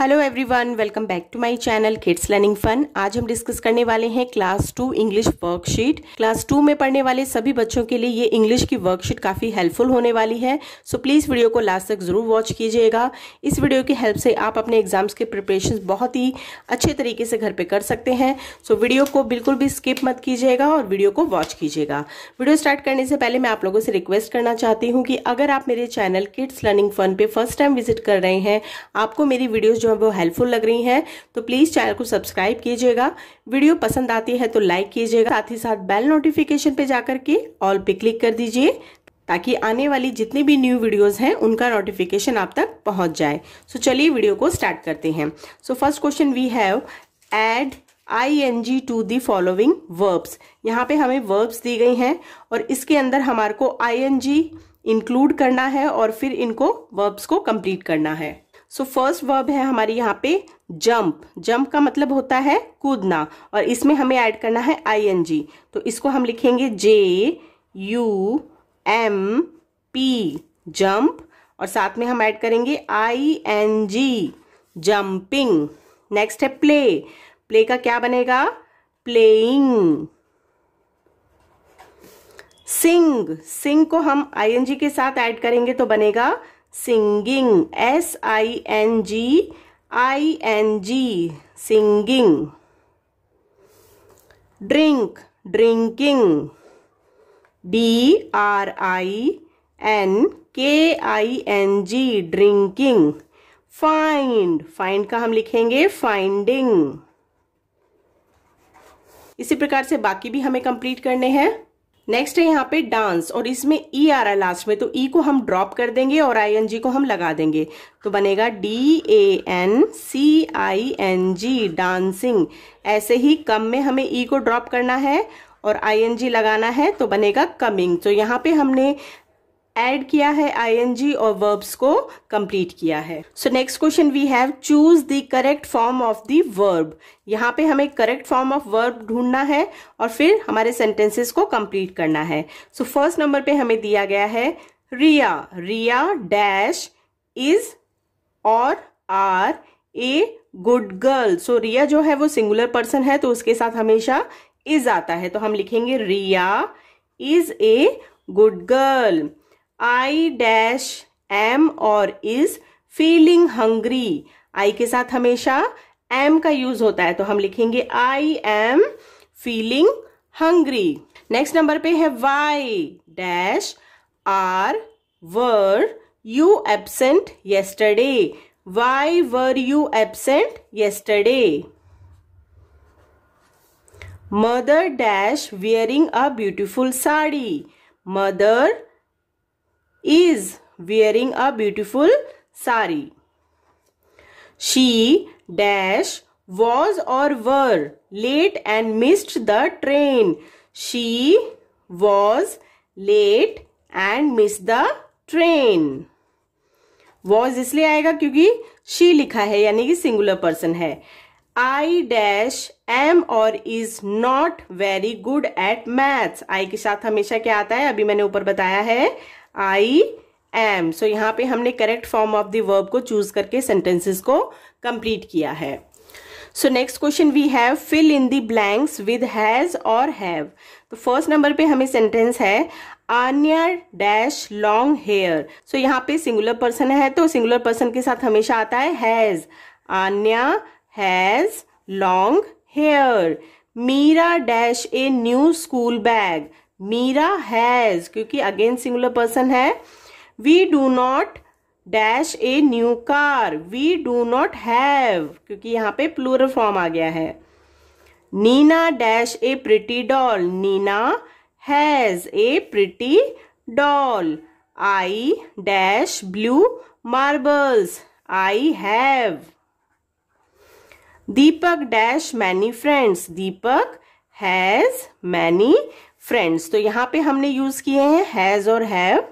Hello everyone welcome back to my channel kids learning fun आज हम discuss करने वाले हैं class two English worksheet class two में पढ़ने वाले सभी बच्चों के लिए ये इंग्लिश की वर्कशीट काफ़ी हेल्पफुल होने वाली है सो so प्लीज़ वीडियो को लास्ट तक ज़रूर वॉच कीजिएगा इस वीडियो की हेल्प से आप अपने एग्जाम्स के प्रिपरेशन बहुत ही अच्छे तरीके से घर पर कर सकते हैं सो so वीडियो को बिल्कुल भी स्किप मत कीजिएगा और वीडियो को वॉच कीजिएगा वीडियो स्टार्ट करने से पहले मैं आप लोगों से रिक्वेस्ट करना चाहती हूँ कि अगर आप मेरे चैनल किड्स लर्निंग फन पर फर्स्ट टाइम विजिट कर रहे हैं आपको मेरी वीडियोज़ जो है वो हेल्पफुल लग रही हैं तो प्लीज़ चैनल को सब्सक्राइब कीजिएगा वीडियो पसंद आती है तो लाइक कीजिएगा साथ ही साथ बेल नोटिफिकेशन पे जाकर के ऑल पे क्लिक कर दीजिए ताकि आने वाली जितनी भी न्यू वीडियोस हैं उनका नोटिफिकेशन आप तक पहुंच जाए सो so, चलिए वीडियो को स्टार्ट करते हैं so first question we have add I N G to the following verbs यहाँ पे हमें वर्ब्स दी गई हैं और इसके अंदर हमारे को आई एन जी इंक्लूड करना है और फिर इनको वर्ब्स को कंप्लीट करना है सो फर्स्ट वर्ब है हमारे यहाँ पे जंप जंप का मतलब होता है कूदना और इसमें हमें ऐड करना है जी तो इसको हम लिखेंगे J U M P jump और साथ में हम ऐड करेंगे I N G jumping next है प्ले प्ले का क्या बनेगा प्लेइंग सिंग सिंग को हम आई एन जी के साथ ऐड करेंगे तो बनेगा singing S I N G I N G singing drink drinking D R I N K I N G drinking find find का हम लिखेंगे फाइंडिंग इसी प्रकार से बाकी भी हमें कंप्लीट करने हैं नेक्स्ट है यहाँ पे डांस और इसमें ई e आ रहा है लास्ट में तो ई e को हम ड्रॉप कर देंगे और आई एन जी को हम लगा देंगे तो बनेगा D A N C I N G dancing ऐसे ही कम में हमें ई e को ड्रॉप करना है और आई एन जी लगाना है तो बनेगा कमिंग तो यहाँ पे हमने एड किया है जी और वर्ब्स को कम्प्लीट किया है so next question we have choose the correct form of the verb यहाँ पे हमें करेक्ट फॉर्म ऑफ वर्ब ढूंढना है और फिर हमारे सेंटेंसेस को कम्प्लीट करना है सो फर्स्ट नंबर पे हमें दिया गया है रिया रिया डैश इज और are a good girl so Riya जो है वो सिंगुलर पर्सन है तो उसके साथ हमेशा इज आता है तो हम लिखेंगे Riya is a good girl I dash am और इज फीलिंग हंग्री आई के साथ हमेशा एम का यूज होता है तो हम लिखेंगे I am feeling hungry next number पे है why dash are were you absent yesterday why were you absent yesterday mother dash wearing a beautiful sari mother is wearing a beautiful sari. She dash was or were late and missed the train. She was late and missed the train. was इसलिए आएगा क्योंकि she लिखा है यानी कि singular person है I dash am or is not very good at maths. I के साथ हमेशा क्या आता है अभी मैंने ऊपर बताया है आई एम सो यहाँ पे हमने correct form of the verb को चूज करके सेंटेंसेस को कंप्लीट किया है so next question we have fill in the blanks with has और हैव तो फर्स्ट नंबर पे हमें सेंटेंस है Ania dash long hair so यहाँ पे सिंगुलर पर्सन है तो सिंगुलर पर्सन के साथ हमेशा आता है has Ania has long hair Meera dash a new school bag Meera has क्योंकि अगेन सिंगुलर पर्सन है we do not dash a new car we do not have क्योंकि यहाँ पे प्लूरल फॉर्म आ गया है Nina dash a pretty doll Nina has a pretty doll I dash blue marbles I have Deepak dash many friends Deepak has many friends तो यहाँ पे हमने यूज किए हैं हैज और have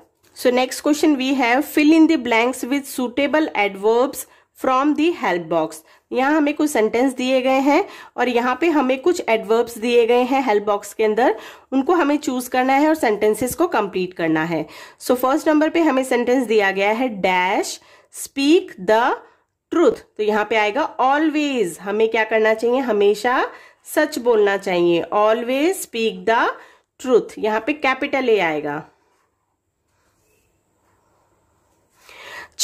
so next question we have fill in the blanks with suitable adverbs from the help box यहाँ हमें कुछ सेंटेंस दिए गए हैं और यहाँ पे हमें कुछ एडवर्ब्स दिए गए हैं हेल्प बॉक्स के अंदर उनको हमें चूज करना है और सेंटेंसेस को कंप्लीट करना है सो फर्स्ट नंबर पे हमें सेंटेंस दिया गया है डैश स्पीक द ट्रूथ तो यहाँ पे आएगा ऑलवेज हमें क्या करना चाहिए हमेशा सच बोलना चाहिए ऑलवेज स्पीक द ट्रूथ यहां पे कैपिटल ए आएगा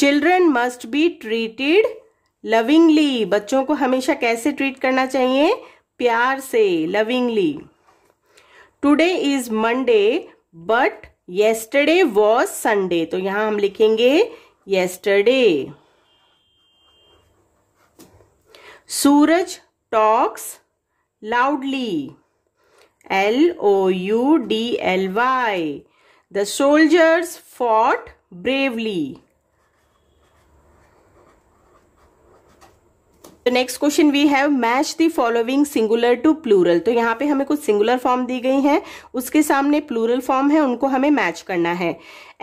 children must be treated lovingly बच्चों को हमेशा कैसे ट्रीट करना चाहिए प्यार से lovingly today is Monday but yesterday was Sunday तो यहां हम लिखेंगे yesterday Suraj talks loudly L O U D L Y. The soldiers fought bravely. तो next question we have match the following singular to plural तो यहाँ पे हमें कुछ सिंगुलर फॉर्म दी गई हैं उसके सामने प्लूरल फॉर्म है उनको हमें मैच करना है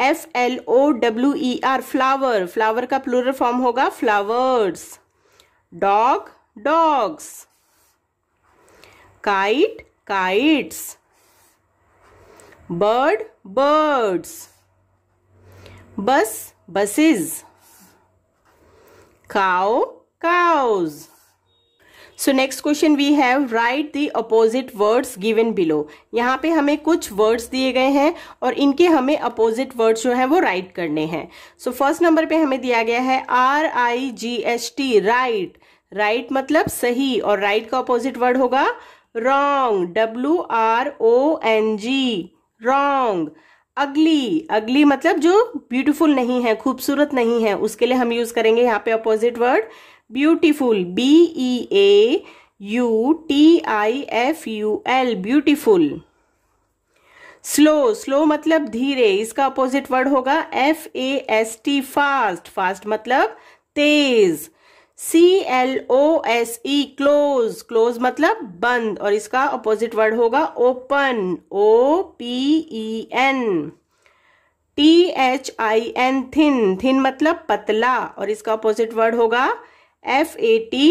F L O W E R flower flower का प्लूरल फॉर्म होगा flowers dog dogs kite kites bird birds bus buses cow cows so next question we have write the opposite words given below यहाँ पे हमें कुछ words दिए गए हैं और इनके हमें अपोजिट वर्ड्स जो हैं वो राइट right करने हैं सो फर्स्ट नंबर पे हमें दिया गया है R I G H T right right मतलब सही और राइट right का अपोजिट वर्ड होगा wrong W R O N G wrong अगली अगली मतलब जो ब्यूटीफुल नहीं है खूबसूरत नहीं है उसके लिए हम यूज करेंगे यहाँ पे opposite word beautiful B E A U T I F U L beautiful slow slow मतलब धीरे इसका अपोजिट वर्ड होगा F A S T fast fast मतलब तेज C L O S E close close मतलब बंद और इसका अपोजिट वर्ड होगा open O P E N T H I N thin thin मतलब पतला और इसका अपोजिट वर्ड होगा F A T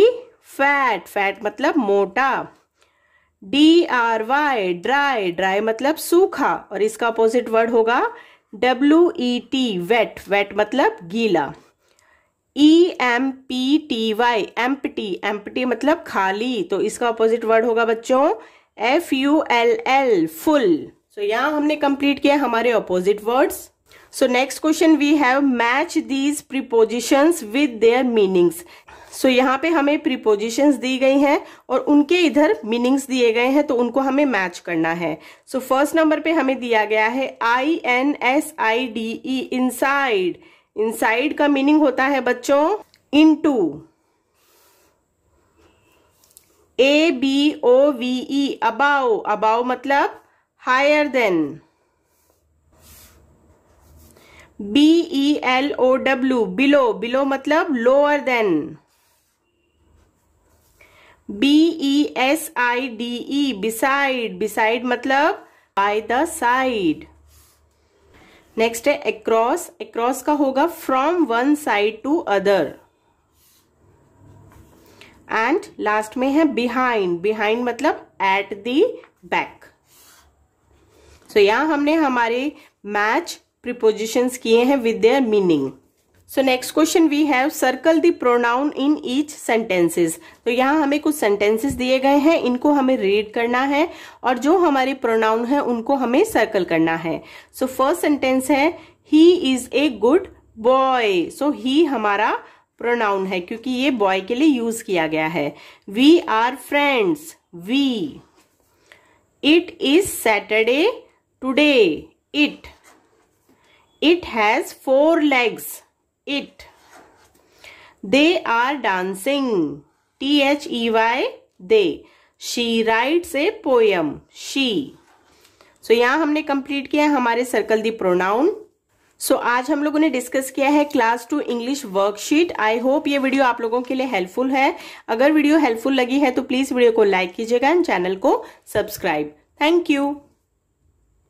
fat fat मतलब मोटा D R Y dry dry मतलब सूखा और इसका अपोजिट वर्ड होगा W E T wet wet मतलब गीला E M P T Y empty empty मतलब खाली तो इसका ऑपोजिट वर्ड होगा बच्चों F U L L full so यहाँ हमने कंप्लीट किया हमारे opposite words so next question we have match these prepositions with their meanings so यहाँ पे हमें प्रीपोजिशंस दी गई हैं और उनके इधर मीनिंग्स दिए गए हैं तो उनको हमें मैच करना है सो फर्स्ट नंबर पे हमें दिया गया है I N S I D E inside inside का मीनिंग होता है बच्चों into A B O V E above मतलब higher than B E L O W below below मतलब lower than B E S I D E beside beside मतलब by the side next है across across का होगा from one side to other and last में है behind behind मतलब at the back so यहां हमने हमारे मैच प्रिपोजिशंस किए हैं with their meaning so next question we have circle the pronoun in each sentences तो यहाँ हमें कुछ सेंटेंसेस दिए गए हैं इनको हमें रीड करना है और जो हमारे प्रोनाउन है उनको हमें सर्कल करना है सो फर्स्ट सेंटेंस है he is a good boy so he हमारा प्रोनाउन है क्योंकि ये बॉय के लिए यूज किया गया है we are friends we it is Saturday today it it has four legs it they are dancing t h e y they she writes a poem she so so, यहाँ हमने complete किया है हमारे circle the pronoun so so, आज हम लोगों ने discuss किया है class two English worksheet I hope ये वीडियो आप लोगों के लिए हेल्पफुल है अगर वीडियो हेल्पफुल लगी है तो प्लीज वीडियो को लाइक कीजिएगा एंड चैनल को सब्सक्राइब थैंक यू